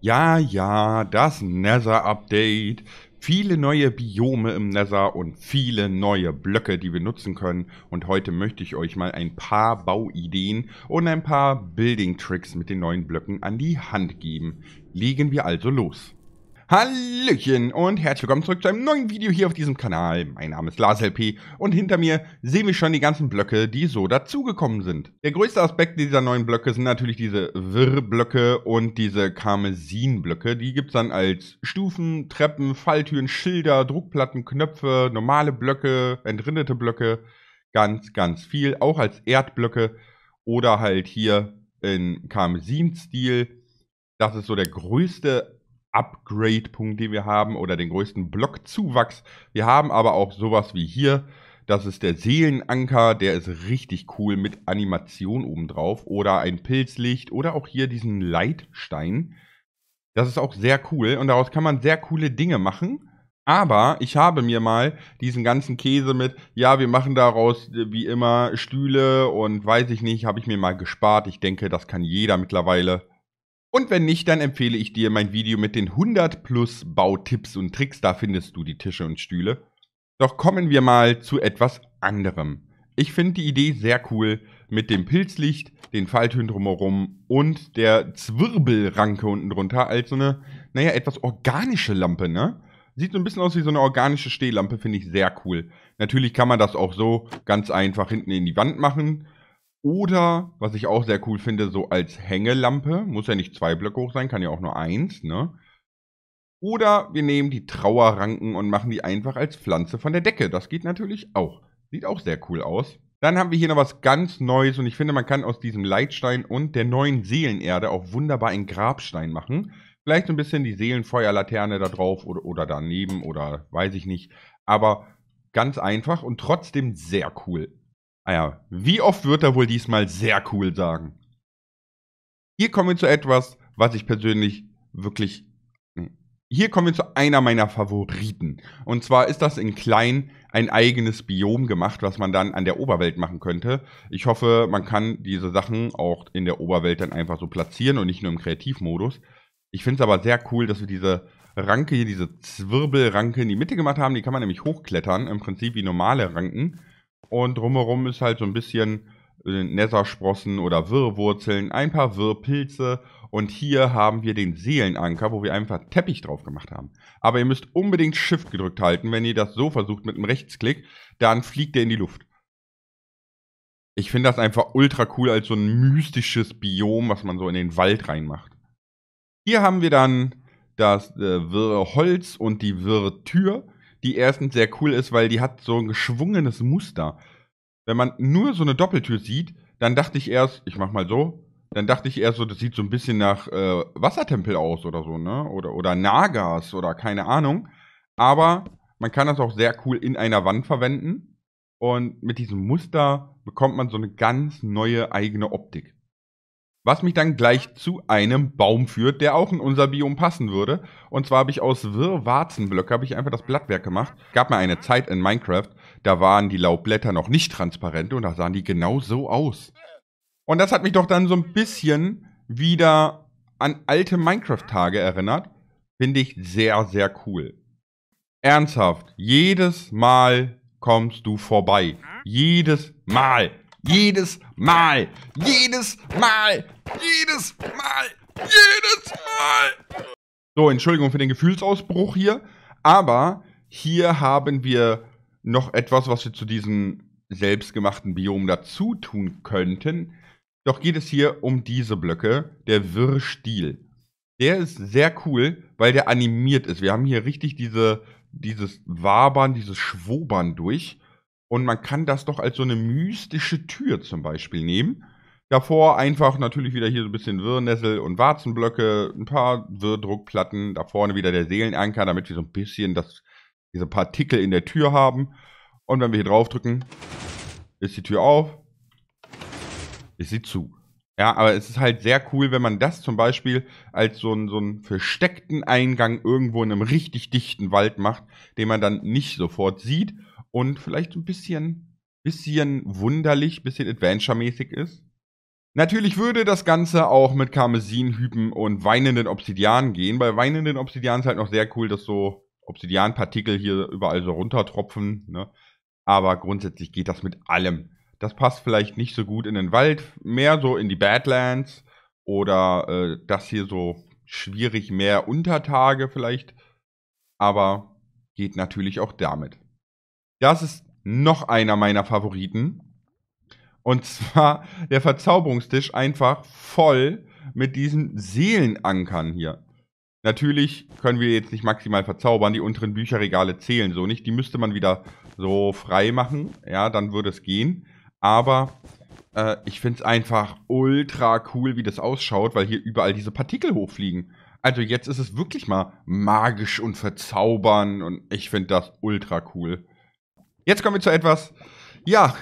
Ja, ja, das Nether-Update. Viele neue Biome im Nether und viele neue Blöcke, die wir nutzen können. Und heute möchte ich euch mal ein paar Bauideen und ein paar Building-Tricks mit den neuen Blöcken an die Hand geben. Legen wir also los. Hallöchen und herzlich willkommen zurück zu einem neuen Video hier auf diesem Kanal. Mein Name ist LarsLP und hinter mir sehen wir schon die ganzen Blöcke, die so dazugekommen sind. Der größte Aspekt dieser neuen Blöcke sind natürlich diese Wirr-Blöcke und diese Karmesin-Blöcke. Die gibt es dann als Stufen, Treppen, Falltüren, Schilder, Druckplatten, Knöpfe, normale Blöcke, entrindete Blöcke, ganz, ganz viel. Auch als Erdblöcke oder halt hier in Karmesin-Stil. Das ist so der größte Upgrade-Punkt, den wir haben, oder den größten Blockzuwachs. Wir haben aber auch sowas wie hier. Das ist der Seelenanker, der ist richtig cool mit Animation obendrauf. Oder ein Pilzlicht oder auch hier diesen Leitstein. Das ist auch sehr cool und daraus kann man sehr coole Dinge machen. Aber ich habe mir mal diesen ganzen Käse mit, ja, wir machen daraus äh, wie immer Stühle und weiß ich nicht, habe ich mir mal gespart. Ich denke, das kann jeder mittlerweile. Und wenn nicht, dann empfehle ich dir mein Video mit den 100 plus Bautipps und Tricks, da findest du die Tische und Stühle. Doch kommen wir mal zu etwas anderem. Ich finde die Idee sehr cool mit dem Pilzlicht, den Falltüren drumherum und der Zwirbelranke unten drunter als so eine, naja, etwas organische Lampe, ne? Sieht so ein bisschen aus wie so eine organische Stehlampe, finde ich sehr cool. Natürlich kann man das auch so ganz einfach hinten in die Wand machen. Oder, was ich auch sehr cool finde, so als Hängelampe. Muss ja nicht zwei Blöcke hoch sein, kann ja auch nur eins, ne? Oder wir nehmen die Trauerranken und machen die einfach als Pflanze von der Decke. Das geht natürlich auch. Sieht auch sehr cool aus. Dann haben wir hier noch was ganz Neues und ich finde, man kann aus diesem Leitstein und der neuen Seelenerde auch wunderbar einen Grabstein machen. Vielleicht so ein bisschen die Seelenfeuerlaterne da drauf oder, oder daneben oder weiß ich nicht. Aber ganz einfach und trotzdem sehr cool. Ah ja, wie oft wird er wohl diesmal sehr cool sagen? Hier kommen wir zu etwas, was ich persönlich wirklich. Nee. Hm, hier kommen wir zu einer meiner Favoriten. Und zwar ist das in klein ein eigenes Biom gemacht, was man dann an der Oberwelt machen könnte. Ich hoffe, man kann diese Sachen auch in der Oberwelt dann einfach so platzieren und nicht nur im Kreativmodus. Ich finde es aber sehr cool, dass wir diese Ranke hier, diese Zwirbelranke in die Mitte gemacht haben. Die kann man nämlich hochklettern, im Prinzip wie normale Ranken. Und drumherum ist halt so ein bisschen äh, Nessersprossen oder Wirrwurzeln, ein paar Wirrpilze und hier haben wir den Seelenanker, wo wir einfach Teppich drauf gemacht haben. Aber ihr müsst unbedingt Shift gedrückt halten. Wenn ihr das so versucht mit einem Rechtsklick, dann fliegt der in die Luft. Ich finde das einfach ultra cool als so ein mystisches Biom, was man so in den Wald reinmacht. Hier haben wir dann das äh, wirre und die Wirrtür. Tür die erstens sehr cool ist, weil die hat so ein geschwungenes Muster. Wenn man nur so eine Doppeltür sieht, dann dachte ich erst, ich mach mal so, dann dachte ich erst so, das sieht so ein bisschen nach äh, Wassertempel aus oder so, ne? Oder, oder Nagas oder keine Ahnung. Aber man kann das auch sehr cool in einer Wand verwenden. Und mit diesem Muster bekommt man so eine ganz neue eigene Optik. Was mich dann gleich zu einem Baum führt, der auch in unser Biom passen würde. Und zwar habe ich aus Wirrwarzenblöcke, habe ich einfach das Blattwerk gemacht. Gab mal eine Zeit in Minecraft, da waren die Laubblätter noch nicht transparent und da sahen die genau so aus. Und das hat mich doch dann so ein bisschen wieder an alte Minecraft-Tage erinnert. Finde ich sehr, sehr cool. Ernsthaft, jedes Mal kommst du vorbei. Hm? Jedes Mal. Jedes Mal. Jedes Mal. Jedes Mal. Jedes Mal. So, Entschuldigung für den Gefühlsausbruch hier. Aber hier haben wir noch etwas, was wir zu diesem selbstgemachten Biom dazu tun könnten. Doch geht es hier um diese Blöcke, der Wirrstil. Der ist sehr cool, weil der animiert ist. Wir haben hier richtig diese, dieses Wabern, dieses Schwobern durch. Und man kann das doch als so eine mystische Tür zum Beispiel nehmen. Davor einfach natürlich wieder hier so ein bisschen Wirrnessel und Warzenblöcke, ein paar Wirrdruckplatten, da vorne wieder der Seelenanker, damit wir so ein bisschen das, diese Partikel in der Tür haben. Und wenn wir hier draufdrücken, ist die Tür auf, ist sie zu. Ja, aber es ist halt sehr cool, wenn man das zum Beispiel als so einen, so einen versteckten Eingang irgendwo in einem richtig dichten Wald macht, den man dann nicht sofort sieht und vielleicht ein bisschen, bisschen wunderlich, bisschen Adventure-mäßig ist. Natürlich würde das Ganze auch mit Karmesinhüben und weinenden Obsidianen gehen. Bei weinenden Obsidianen ist halt noch sehr cool, dass so Obsidianpartikel hier überall so runtertropfen. Ne? Aber grundsätzlich geht das mit allem. Das passt vielleicht nicht so gut in den Wald, mehr so in die Badlands oder äh, das hier so schwierig mehr Untertage vielleicht. Aber geht natürlich auch damit. Das ist noch einer meiner Favoriten. Und zwar der Verzauberungstisch einfach voll mit diesen Seelenankern hier. Natürlich können wir jetzt nicht maximal verzaubern, die unteren Bücherregale zählen so nicht. Die müsste man wieder so frei machen, ja, dann würde es gehen. Aber äh, ich finde es einfach ultra cool, wie das ausschaut, weil hier überall diese Partikel hochfliegen. Also jetzt ist es wirklich mal magisch und verzaubern und ich finde das ultra cool. Jetzt kommen wir zu etwas, ja,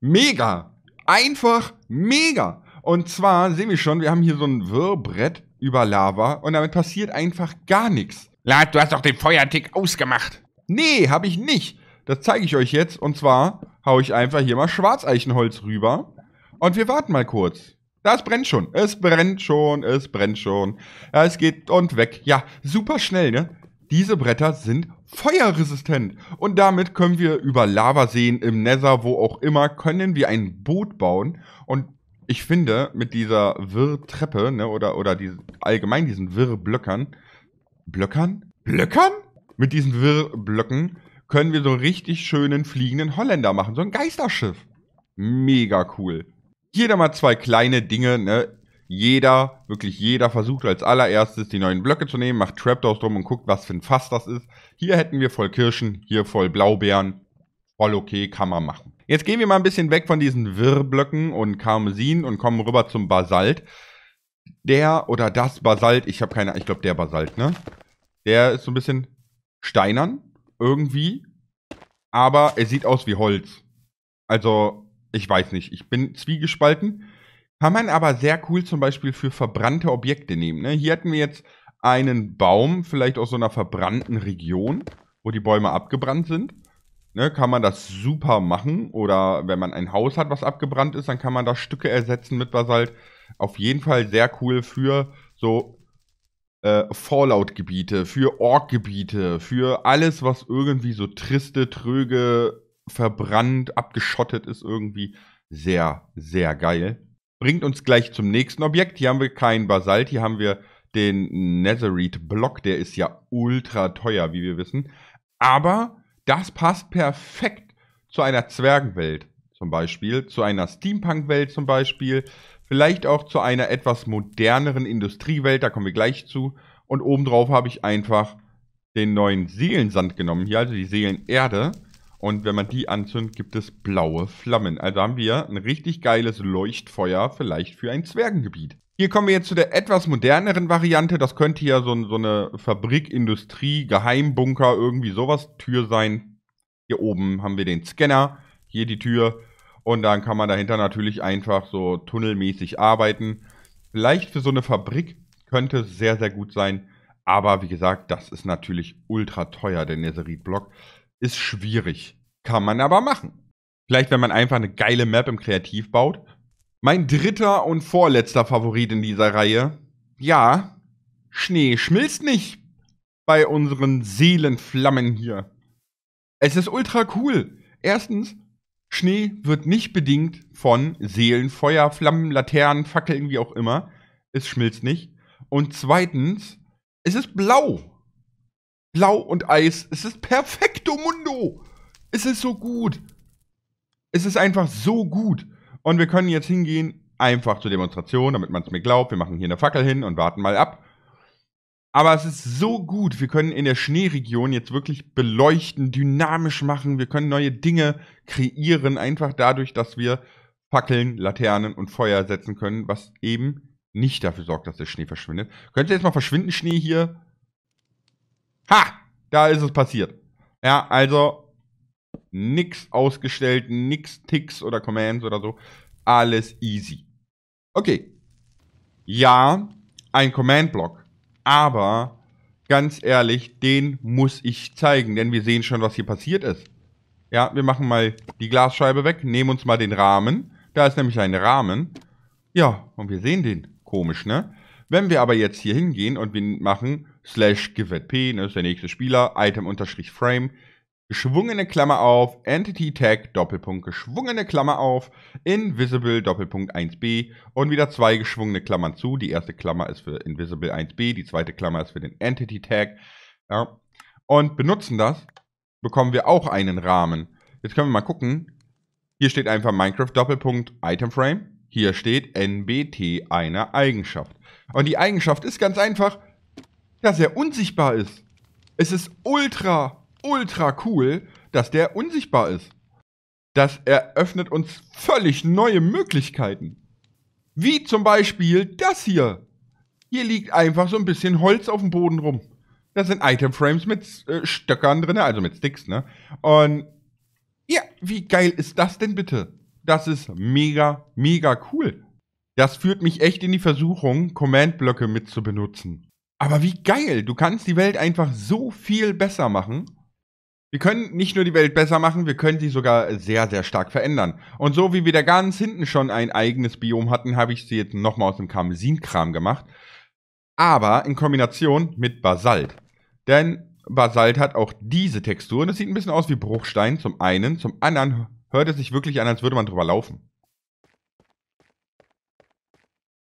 mega. Einfach mega. Und zwar sehen wir schon, wir haben hier so ein Wirrbrett über Lava und damit passiert einfach gar nichts. Lad, du hast doch den Feuertick ausgemacht. Nee, habe ich nicht. Das zeige ich euch jetzt. Und zwar haue ich einfach hier mal Schwarzeichenholz rüber. Und wir warten mal kurz. Das brennt schon. Es brennt schon. Es brennt schon. Ja, es geht und weg. Ja, super schnell, ne? Diese Bretter sind feuerresistent und damit können wir über Lavaseen im Nether, wo auch immer, können wir ein Boot bauen und ich finde, mit dieser Wirr-Treppe, ne, oder, oder die, allgemein diesen Wirr-Blöckern, Blöckern? Blöckern? Mit diesen Wirr-Blöcken können wir so einen richtig schönen fliegenden Holländer machen, so ein Geisterschiff. Mega cool. Hier dann mal zwei kleine Dinge, ne, jeder, wirklich jeder versucht als allererstes die neuen Blöcke zu nehmen, macht Trapdoors drum und guckt, was für ein Fass das ist. Hier hätten wir voll Kirschen, hier voll Blaubeeren. Voll okay, kann man machen. Jetzt gehen wir mal ein bisschen weg von diesen Wirrblöcken und Karmesin und kommen rüber zum Basalt. Der oder das Basalt, ich habe keine, ich glaube der Basalt, ne? Der ist so ein bisschen steinern irgendwie, aber er sieht aus wie Holz. Also, ich weiß nicht, ich bin zwiegespalten. Kann man aber sehr cool zum Beispiel für verbrannte Objekte nehmen. Ne? Hier hatten wir jetzt einen Baum, vielleicht aus so einer verbrannten Region, wo die Bäume abgebrannt sind. Ne, kann man das super machen. Oder wenn man ein Haus hat, was abgebrannt ist, dann kann man da Stücke ersetzen mit Basalt. Auf jeden Fall sehr cool für so äh, Fallout-Gebiete, für Ork-Gebiete, für alles, was irgendwie so triste, tröge, verbrannt, abgeschottet ist, irgendwie sehr, sehr geil. Bringt uns gleich zum nächsten Objekt. Hier haben wir keinen Basalt, hier haben wir den Netherite-Block. Der ist ja ultra teuer, wie wir wissen. Aber das passt perfekt zu einer Zwergenwelt zum Beispiel, zu einer Steampunk-Welt zum Beispiel, vielleicht auch zu einer etwas moderneren Industriewelt, da kommen wir gleich zu. Und obendrauf habe ich einfach den neuen Seelensand genommen, hier also die Seelenerde. Und wenn man die anzündet, gibt es blaue Flammen. Also haben wir ein richtig geiles Leuchtfeuer, vielleicht für ein Zwergengebiet. Hier kommen wir jetzt zu der etwas moderneren Variante. Das könnte ja so, so eine Fabrik, Industrie, Geheimbunker, irgendwie sowas Tür sein. Hier oben haben wir den Scanner, hier die Tür. Und dann kann man dahinter natürlich einfach so tunnelmäßig arbeiten. Vielleicht für so eine Fabrik könnte es sehr, sehr gut sein. Aber wie gesagt, das ist natürlich ultra teuer, der Neserit-Block ist schwierig. Kann man aber machen. Vielleicht, wenn man einfach eine geile Map im Kreativ baut. Mein dritter und vorletzter Favorit in dieser Reihe. Ja, Schnee schmilzt nicht bei unseren Seelenflammen hier. Es ist ultra cool. Erstens, Schnee wird nicht bedingt von Seelenfeuer, Flammen, Laternen, Fackeln, wie auch immer. Es schmilzt nicht. Und zweitens, es ist blau. Blau und Eis, es ist perfekt. Mundo, Mundo. Es ist so gut. Es ist einfach so gut. Und wir können jetzt hingehen, einfach zur Demonstration, damit man es mir glaubt. Wir machen hier eine Fackel hin und warten mal ab. Aber es ist so gut. Wir können in der Schneeregion jetzt wirklich beleuchten, dynamisch machen. Wir können neue Dinge kreieren, einfach dadurch, dass wir Fackeln, Laternen und Feuer setzen können, was eben nicht dafür sorgt, dass der Schnee verschwindet. Könnt ihr jetzt mal verschwinden, Schnee hier? Ha! Da ist es passiert. Ja, also nix ausgestellt, nix Ticks oder Commands oder so. Alles easy. Okay. Ja, ein Command-Block. Aber ganz ehrlich, den muss ich zeigen, denn wir sehen schon, was hier passiert ist. Ja, wir machen mal die Glasscheibe weg, nehmen uns mal den Rahmen. Da ist nämlich ein Rahmen. Ja, und wir sehen den. Komisch, ne? Wenn wir aber jetzt hier hingehen und wir machen slash giveatp, das ne, ist der nächste Spieler, Item unterstrich Frame, geschwungene Klammer auf, Entity Tag, Doppelpunkt, geschwungene Klammer auf, Invisible, Doppelpunkt 1b und wieder zwei geschwungene Klammern zu. Die erste Klammer ist für Invisible 1b, die zweite Klammer ist für den Entity Tag. Ja. Und benutzen das, bekommen wir auch einen Rahmen. Jetzt können wir mal gucken. Hier steht einfach Minecraft Doppelpunkt Item Frame. Hier steht NBT einer Eigenschaft. Und die Eigenschaft ist ganz einfach dass er unsichtbar ist. Es ist ultra, ultra cool, dass der unsichtbar ist. Das eröffnet uns völlig neue Möglichkeiten. Wie zum Beispiel das hier. Hier liegt einfach so ein bisschen Holz auf dem Boden rum. Das sind Item-Frames mit äh, Stöckern drin, also mit Sticks, ne? Und ja, wie geil ist das denn bitte? Das ist mega, mega cool. Das führt mich echt in die Versuchung, Command-Blöcke mit zu benutzen. Aber wie geil, du kannst die Welt einfach so viel besser machen. Wir können nicht nur die Welt besser machen, wir können sie sogar sehr, sehr stark verändern. Und so wie wir da ganz hinten schon ein eigenes Biom hatten, habe ich sie jetzt nochmal aus dem Karmesin-Kram gemacht. Aber in Kombination mit Basalt. Denn Basalt hat auch diese Textur und es sieht ein bisschen aus wie Bruchstein zum einen, zum anderen hört es sich wirklich an, als würde man drüber laufen.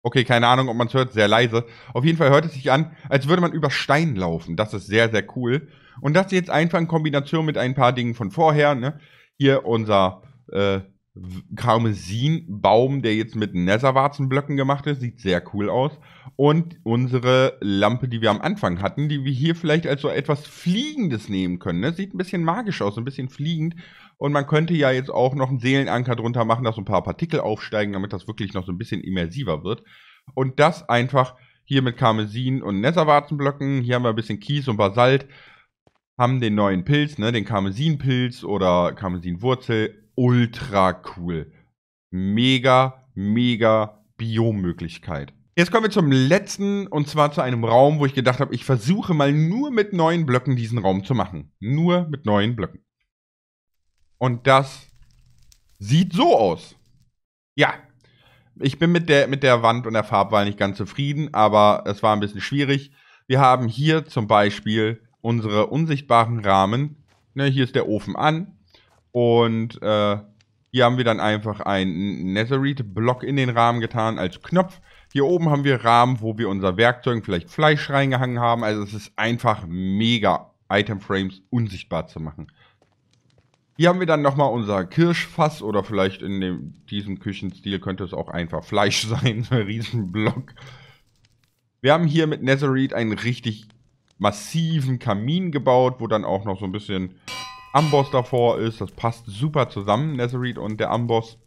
Okay, keine Ahnung, ob man es hört, sehr leise. Auf jeden Fall hört es sich an, als würde man über Stein laufen. Das ist sehr, sehr cool. Und das jetzt einfach in Kombination mit ein paar Dingen von vorher. Ne? Hier unser äh, karmesin der jetzt mit Netherwarzenblöcken gemacht ist, sieht sehr cool aus. Und unsere Lampe, die wir am Anfang hatten, die wir hier vielleicht als so etwas Fliegendes nehmen können. Ne? Sieht ein bisschen magisch aus, ein bisschen fliegend. Und man könnte ja jetzt auch noch einen Seelenanker drunter machen, dass so ein paar Partikel aufsteigen, damit das wirklich noch so ein bisschen immersiver wird. Und das einfach hier mit Karmesin und Nesserwarzenblöcken. Hier haben wir ein bisschen Kies und Basalt. Haben den neuen Pilz, ne, den Karmesinpilz oder Karmesinwurzel. Ultra cool. Mega, mega Biomöglichkeit. Jetzt kommen wir zum letzten und zwar zu einem Raum, wo ich gedacht habe, ich versuche mal nur mit neuen Blöcken diesen Raum zu machen. Nur mit neuen Blöcken. Und das sieht so aus. Ja. Ich bin mit der, mit der Wand und der Farbwahl nicht ganz zufrieden, aber es war ein bisschen schwierig. Wir haben hier zum Beispiel unsere unsichtbaren Rahmen. Ne, hier ist der Ofen an. Und äh, hier haben wir dann einfach einen Netherite-Block in den Rahmen getan als Knopf. Hier oben haben wir Rahmen, wo wir unser Werkzeug, vielleicht Fleisch reingehangen haben. Also es ist einfach mega, Item-Frames unsichtbar zu machen. Hier haben wir dann nochmal unser Kirschfass oder vielleicht in dem, diesem Küchenstil könnte es auch einfach Fleisch sein, so ein Riesenblock. Wir haben hier mit Netherite einen richtig massiven Kamin gebaut, wo dann auch noch so ein bisschen Amboss davor ist. Das passt super zusammen, Netherite und der Amboss.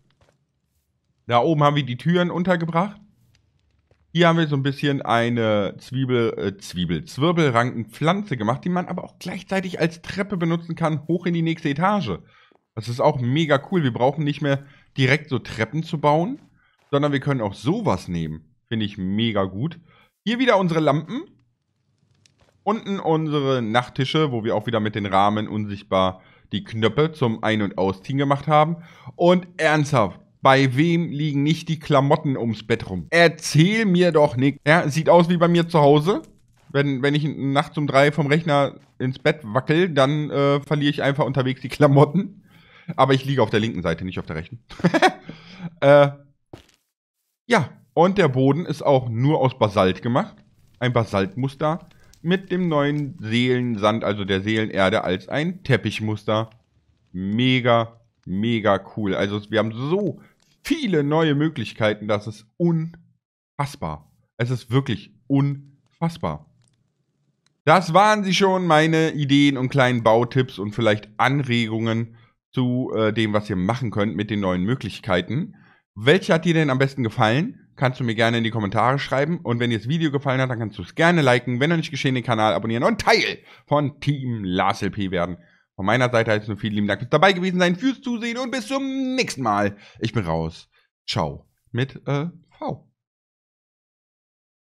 Da oben haben wir die Türen untergebracht. Hier haben wir so ein bisschen eine Zwiebel, äh, Zwiebel, Zwirbelrankenpflanze gemacht, die man aber auch gleichzeitig als Treppe benutzen kann, hoch in die nächste Etage. Das ist auch mega cool. Wir brauchen nicht mehr direkt so Treppen zu bauen, sondern wir können auch sowas nehmen. Finde ich mega gut. Hier wieder unsere Lampen. Unten unsere Nachttische, wo wir auch wieder mit den Rahmen unsichtbar die Knöpfe zum Ein- und Ausziehen gemacht haben. Und ernsthaft, bei wem liegen nicht die Klamotten ums Bett rum? Erzähl mir doch nichts. Ja, sieht aus wie bei mir zu Hause. Wenn, wenn ich nachts um drei vom Rechner ins Bett wackel, dann äh, verliere ich einfach unterwegs die Klamotten. Aber ich liege auf der linken Seite, nicht auf der rechten. äh, ja, und der Boden ist auch nur aus Basalt gemacht. Ein Basaltmuster mit dem neuen Seelensand, also der Seelenerde, als ein Teppichmuster. Mega, mega cool. Also wir haben so viele neue Möglichkeiten. Das ist unfassbar. Es ist wirklich unfassbar. Das waren sie schon, meine Ideen und kleinen Bautipps und vielleicht Anregungen zu äh, dem, was ihr machen könnt mit den neuen Möglichkeiten. Welche hat dir denn am besten gefallen? Kannst du mir gerne in die Kommentare schreiben. Und wenn dir das Video gefallen hat, dann kannst du es gerne liken. Wenn noch nicht geschehen, den Kanal abonnieren und Teil von Team LarsLP werden. Von meiner Seite heißt es nur vielen lieben Dank fürs dabei gewesen sein, fürs Zusehen und bis zum nächsten Mal. Ich bin raus. Ciao. Mit äh, V.